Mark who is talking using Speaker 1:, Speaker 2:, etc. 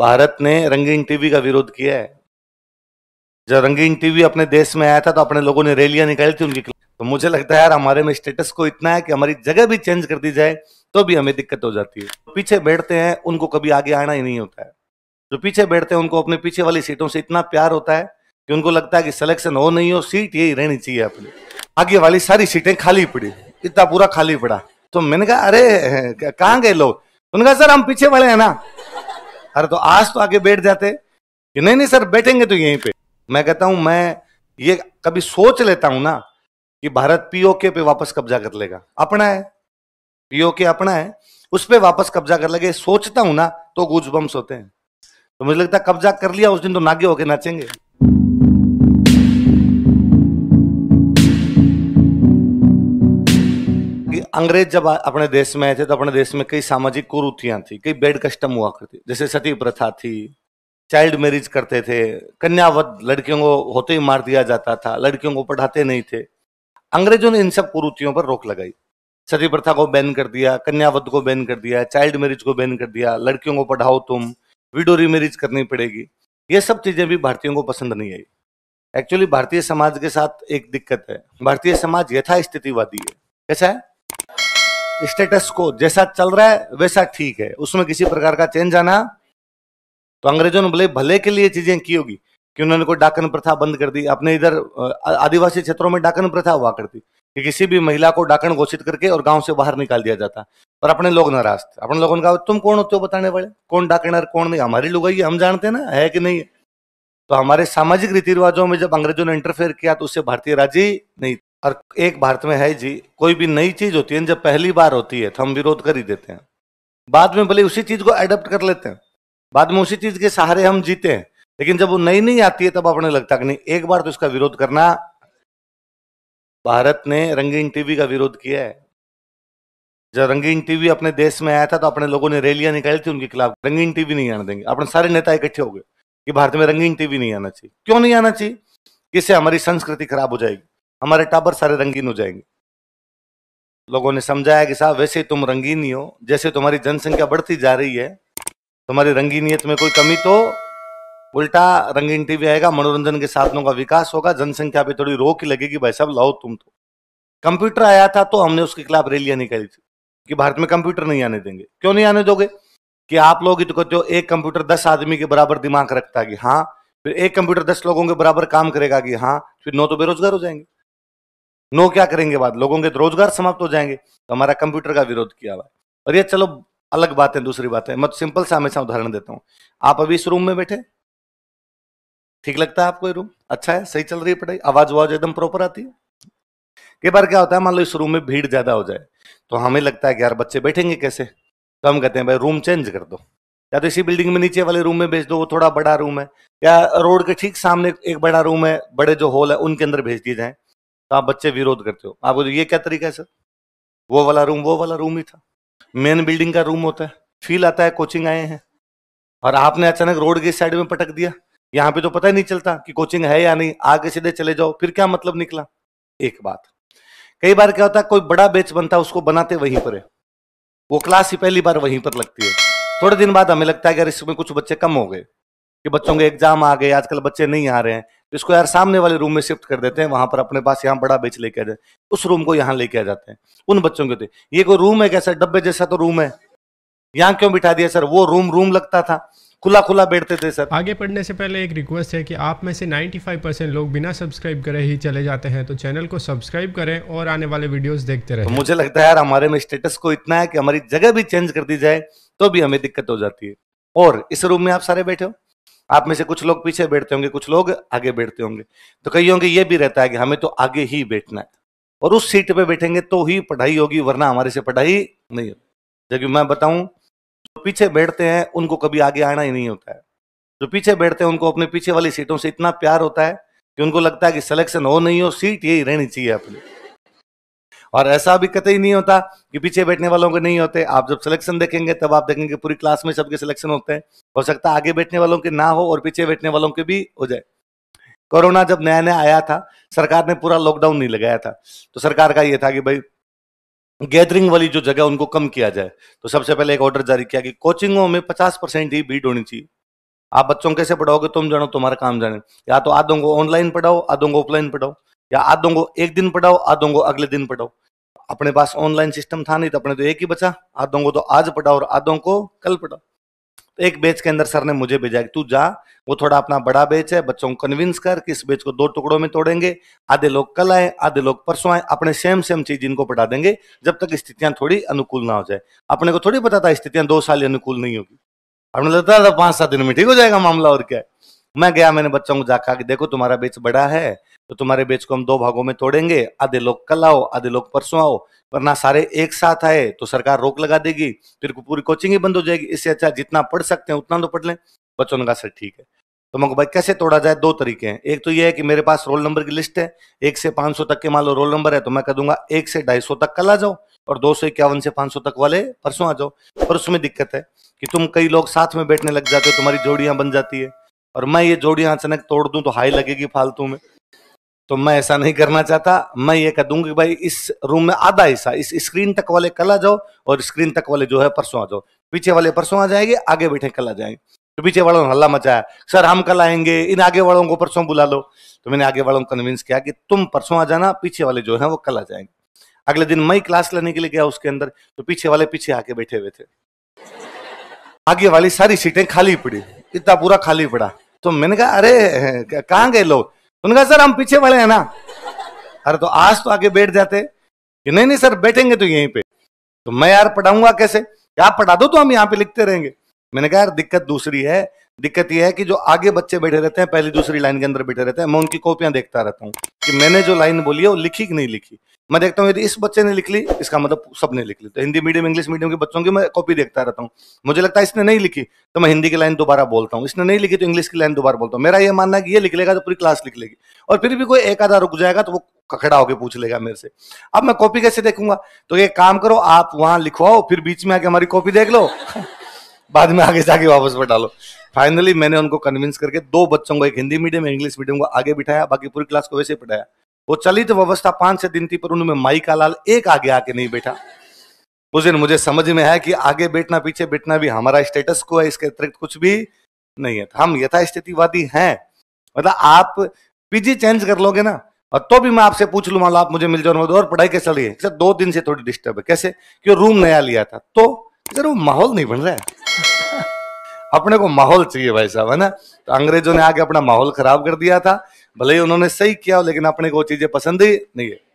Speaker 1: भारत ने रंगीन टीवी का विरोध किया है जब रंगीन टीवी अपने देश में आया था तो अपने लोगों ने रैलियां निकाली थी उनकी तो मुझे लगता है यार हमारे में स्टेटस को इतना है कि हमारी जगह भी चेंज कर दी जाए तो भी हमें दिक्कत हो जाती है पीछे बैठते हैं उनको कभी आगे आना ही नहीं होता है जो पीछे बैठते हैं उनको अपने पीछे वाली सीटों से इतना प्यार होता है कि उनको लगता है कि सिलेक्शन हो नहीं हो सीट यही रहनी चाहिए अपनी आगे वाली सारी सीटें खाली पड़ी इतना पूरा खाली पड़ा तो मैंने कहा अरे कहाँ गए लोग उनका सर हम पीछे वाले हैं ना अरे तो आज तो आगे बैठ जाते कि नहीं नहीं सर बैठेंगे तो यहीं पे मैं कहता हूं मैं ये कभी सोच लेता हूं ना कि भारत पीओके पे वापस कब्जा कर लेगा अपना है पीओके अपना है उस पर वापस कब्जा कर लेगा सोचता हूं ना तो गुजबम्स होते हैं तो मुझे लगता है कब्जा कर लिया उस दिन तो नागे होके नाचेंगे अंग्रेज जब अपने देश में आए थे तो अपने देश में कई सामाजिक कुरुतियां थी कई बेड कस्टम हुआ करती जैसे सती प्रथा थी चाइल्ड मैरिज करते थे कन्यावध लड़कियों को होते ही मार दिया जाता था लड़कियों को पढ़ाते नहीं थे अंग्रेजों ने इन सब कुरुतियों पर रोक लगाई सती प्रथा को बैन कर दिया कन्यावध को बैन कर दिया चाइल्ड मैरिज को बैन कर दिया लड़कियों को पढ़ाओ तुम विडो रिमेरिज करनी पड़ेगी ये सब चीजें भी भारतीयों को पसंद नहीं आई एक्चुअली भारतीय समाज के साथ एक दिक्कत है भारतीय समाज यथास्थितिवादी है कैसा है स्टेटस को जैसा चल रहा है वैसा ठीक है उसमें किसी प्रकार का चेंज आना तो अंग्रेजों ने भले भले के लिए चीजें की होगी कि उन्होंने कोई डाकन प्रथा बंद कर दी अपने इधर आदिवासी क्षेत्रों में डाकन प्रथा हुआ करती कि किसी भी महिला को डाकन घोषित करके और गांव से बाहर निकाल दिया जाता पर अपने लोग नाराज थे अपने लोगों ने कहा तुम कौन होते हो बताने वाले कौन डाकनर कौन नहीं हमारी लुगाई हम जानते ना है कि नहीं है तो हमारे सामाजिक रीति रिवाजों में जब अंग्रेजों ने इंटरफेयर किया तो उससे भारतीय राज्य नहीं और एक भारत में है जी कोई भी नई चीज होती है जब पहली बार होती है तो हम विरोध कर ही देते हैं बाद में भले उसी चीज को एडप्ट कर लेते हैं बाद में उसी चीज के सहारे हम जीते हैं लेकिन जब वो नई नहीं आती है तब अपने लगता कि नहीं एक बार तो इसका विरोध करना भारत ने रंगीन टीवी का विरोध किया है जब रंगीन टीवी अपने देश में आया था तो अपने लोगों ने रैलियां निकाली थी उनके खिलाफ रंगीन टीवी नहीं आने देंगे अपने सारे नेता इकट्ठे हो गए कि भारत में रंगीन टीवी नहीं आना चाहिए क्यों नहीं आना चाहिए इससे हमारी संस्कृति खराब हो जाएगी हमारे टाबर सारे रंगीन हो जाएंगे लोगों ने समझाया कि साहब वैसे तुम रंगीन ही हो जैसे तुम्हारी जनसंख्या बढ़ती जा रही है तुम्हारी रंगीनियत में कोई कमी तो उल्टा रंगीन टीवी आएगा मनोरंजन के साधनों का विकास होगा जनसंख्या पे थोड़ी रोक लगेगी भाई साहब लाओ तुम तो कंप्यूटर आया था तो हमने उसके खिलाफ रैलियां निकाली थी कि भारत में कंप्यूटर नहीं आने देंगे क्यों नहीं आने दोगे कि आप लोग ही तो कहते हो एक कंप्यूटर दस आदमी के बराबर दिमाग रखता है कि हाँ फिर एक कंप्यूटर दस लोगों के बराबर काम करेगा कि हाँ फिर नौ तो बेरोजगार हो जाएंगे नो क्या करेंगे बाद लोगों के तो रोजगार समाप्त हो जाएंगे तो हमारा कंप्यूटर का विरोध किया हुआ है और ये चलो अलग बात है दूसरी है मैं तो सिंपल सा हमेशा उदाहरण देता हूँ आप अभी इस रूम में बैठे ठीक लगता है आपको ये रूम अच्छा है सही चल रही है पढ़ाई आवाज आवाज एकदम प्रॉपर आती है कई बार क्या होता है मान लो इस रूम में भीड़ ज्यादा हो जाए तो हमें लगता है कि यार बच्चे बैठेंगे कैसे तो हम कहते हैं भाई रूम चेंज कर दो या तो इसी बिल्डिंग में नीचे वाले रूम में भेज दो वो थोड़ा बड़ा रूम है या रोड के ठीक सामने एक बड़ा रूम है बड़े जो हॉल है उनके अंदर भेज दिए जाए तो आप बच्चे विरोध करते हो आपको ये क्या तरीका है सर वो वाला रूम वो वाला रूम ही था मेन बिल्डिंग का रूम होता है फील आता है कोचिंग आए हैं और आपने अचानक रोड के साइड में पटक दिया यहाँ पे तो पता ही नहीं चलता कि कोचिंग है या नहीं आगे सीधे चले जाओ फिर क्या मतलब निकला एक बात कई बार क्या होता है कोई बड़ा बेच बनता है उसको बनाते वहीं पर है वो क्लास ही पहली बार वहीं पर लगती है थोड़े दिन बाद हमें लगता है कि इसमें कुछ बच्चे कम हो गए कि बच्चों के एग्जाम आ गए आजकल बच्चे नहीं आ रहे हैं इसको यार सामने वाले रूम में शिफ्ट कर देते हैं वहां पर अपने पास यहाँ बड़ा बेच लेके आ जाए उस रूम को यहाँ लेके आ जाते हैं उन बच्चों के ये कोई रूम है कैसा डब्बे जैसा तो रूम है यहाँ क्यों बिठा दिया सर वो रूम रूम लगता था खुला खुला बैठते थे सर आगे पढ़ने से पहले एक रिक्वेस्ट है कि आप में से 95 परसेंट लोग बिना सब्सक्राइब करे ही चले जाते हैं तो चैनल को सब्सक्राइब करें और आने वाले वीडियोस देखते तो रहें तो मुझे लगता है यार हमारे में स्टेटस को इतना है कि हमारी जगह भी चेंज कर दी जाए तो भी हमें दिक्कत हो जाती है और इस रूम में आप सारे बैठे हो आप में से कुछ लोग पीछे बैठते होंगे कुछ लोग आगे बैठते होंगे तो कई होंगे ये भी रहता है कि हमें तो आगे ही बैठना है और उस सीट पे बैठेंगे तो ही पढ़ाई होगी वरना हमारे से पढ़ाई नहीं होगी जबकि मैं बताऊं जो पीछे बैठते हैं उनको कभी आगे आना ही नहीं होता है जो पीछे बैठते हैं उनको अपने पीछे वाली सीटों से इतना प्यार होता है कि उनको लगता है कि सिलेक्शन हो नहीं हो सीट यही रहनी चाहिए अपनी और ऐसा भी कतई नहीं होता कि पीछे बैठने वालों के नहीं होते आप जब सिलेक्शन देखेंगे तब आप देखेंगे पूरी क्लास में सबके सिलेक्शन होते हैं हो सकता है आगे बैठने वालों के ना हो और पीछे बैठने वालों के भी हो जाए कोरोना जब नया नया आया था सरकार ने पूरा लॉकडाउन नहीं लगाया था तो सरकार का ये था कि भाई गैदरिंग वाली जो जगह उनको कम किया जाए तो सबसे पहले एक ऑर्डर जारी किया कि कोचिंगों में पचास परसेंट ही भीड़ होनी चाहिए आप बच्चों कैसे पढ़ाओगे तुम जानो तुम्हारा काम जाने या तो आधों को ऑनलाइन पढ़ाओ आधों को ऑफलाइन पढ़ाओ या आधों को एक दिन पढ़ाओ आधों को अगले दिन पढ़ाओ अपने पास ऑनलाइन सिस्टम था नहीं तो अपने तो एक ही बचा आधों को तो आज पढ़ाओ और आधों को कल पढ़ाओ तो एक बेच के अंदर सर ने मुझे भेजा कि तू जा वो थोड़ा अपना बड़ा बेच है बच्चों को कन्विंस कर कि इस बेच को दो टुकड़ों में तोड़ेंगे आधे लोग कल आए आधे लोग परसों आए अपने सेम सेम चीज इनको पढ़ा देंगे जब तक स्थितियां थोड़ी अनुकूल ना हो जाए अपने को थोड़ी पता था स्थितियां दो साल अनुकूल नहीं होगी अपने लगता था पांच सात दिन में ठीक हो जाएगा मामला और क्या मैं गया मैंने बच्चों को जाकर देखो तुम्हारा बेच बड़ा है तो तुम्हारे बेच को हम दो भागों में तोड़ेंगे आधे लोग कल आओ आधे लोग परसों आओ वरना सारे एक साथ आए तो सरकार रोक लगा देगी फिर पूरी कोचिंग ही बंद हो जाएगी इससे अच्छा जितना पढ़ सकते हैं उतना तो पढ़ लें बच्चों ने कहा सर ठीक है तो मैं भाई कैसे तोड़ा जाए दो तरीके हैं एक तो यह है कि मेरे पास रोल नंबर की लिस्ट है एक से पांच सौ तक के मान लो रोल नंबर है तो मैं कह दूंगा एक से ढाई सौ तक कल आ जाओ और दो सौ इक्यावन से पांच सौ तक वाले परसों आ जाओ पर उसमें दिक्कत है कि तुम कई लोग साथ में बैठने लग जाते हो तुम्हारी जोड़ियां बन जाती है और मैं ये जोड़ियां अचानक तोड़ दूं तो हाई लगेगी फालतू में तो मैं ऐसा नहीं करना चाहता मैं ये कह दूंगी भाई इस रूम में आधा हिस्सा इस स्क्रीन तक वाले कल आ जाओ और स्क्रीन तक वाले जो है परसों आ जाओ पीछे वाले परसों आ जाएंगे आगे बैठे कल आ जाएंगे तो पीछे वालों ने हल्ला मचाया सर हम कल आएंगे इन आगे वालों को परसों बुला लो तो मैंने आगे वालों को कन्विंस किया कि तुम परसों आ जाना पीछे वाले जो है वो कल आ जाएंगे अगले दिन मैं क्लास लेने के लिए गया उसके अंदर तो पीछे वाले पीछे आके बैठे हुए थे आगे वाली सारी सीटें खाली पड़ी इतना पूरा खाली पड़ा तो मैंने कहा अरे कहाँ गए लोग उनका सर हम पीछे वाले हैं ना अरे तो आज तो आगे बैठ जाते कि नहीं नहीं सर बैठेंगे तो यहीं पे तो मैं यार पढ़ाऊंगा कैसे आप पढ़ा दो तो हम यहाँ पे लिखते रहेंगे मैंने कहा यार दिक्कत दूसरी है दिक्कत यह है कि जो आगे बच्चे बैठे रहते हैं पहली दूसरी लाइन के अंदर बैठे रहते हैं मैं उनकी कॉपियां देखता रहता हूँ कि मैंने जो लाइन बोली है वो लिखी कि नहीं लिखी मैं देखता हूँ यदि इस बच्चे ने लिख ली इसका मतलब सबने लिख ली तो हिंदी मीडियम इंग्लिश मीडियम के बच्चों की मैं कॉपी देखता रहता हूँ मुझे लगता है इसने नहीं लिखी तो मैं हिंदी की लाइन दोबारा बोलता हूँ इसने नहीं लिखी तो इंग्लिश की लाइन दोबारा बोलता हूँ मेरा ये मानना है कि ये लिख लेगा तो पूरी क्लास लिख लेगी और फिर भी कोई एक आधा रुक जाएगा तो वो खड़ा होकर पूछ लेगा मेरे से अब मैं कॉपी कैसे देखूंगा तो ये काम करो आप वहां लिखवाओ फिर बीच में आके हमारी कॉपी देख लो बाद में आगे जाके वापस बैठा लो फाइनली मैंने उनको कन्विंस करके दो बच्चों को एक हिंदी मीडियम इंग्लिश मीडियम को आगे बिठाया बाकी पूरी क्लास को वैसे पढ़ाया वो चली तो व्यवस्था पांच छह दिन थी पर उनमें माई का लाल एक आगे आके नहीं बैठा उस दिन मुझे समझ में आया कि आगे बैठना पीछे बैठना भी हमारा स्टेटस को है इसके अतिरिक्त कुछ भी नहीं है हम यथास्थितिवादी हैं मतलब आप पीजी चेंज कर लोगे ना और तो भी मैं आपसे पूछ लू मान लो आप मुझे मिल जाओ और पढ़ाई कैसे रही है सर दो दिन से थोड़ी डिस्टर्ब है कैसे क्यों रूम नया लिया था तो सर वो माहौल नहीं बन रहा है अपने को माहौल चाहिए भाई साहब है ना तो अंग्रेजों ने आके अपना माहौल खराब कर दिया था भले ही उन्होंने सही किया लेकिन अपने को चीजें पसंद ही नहीं है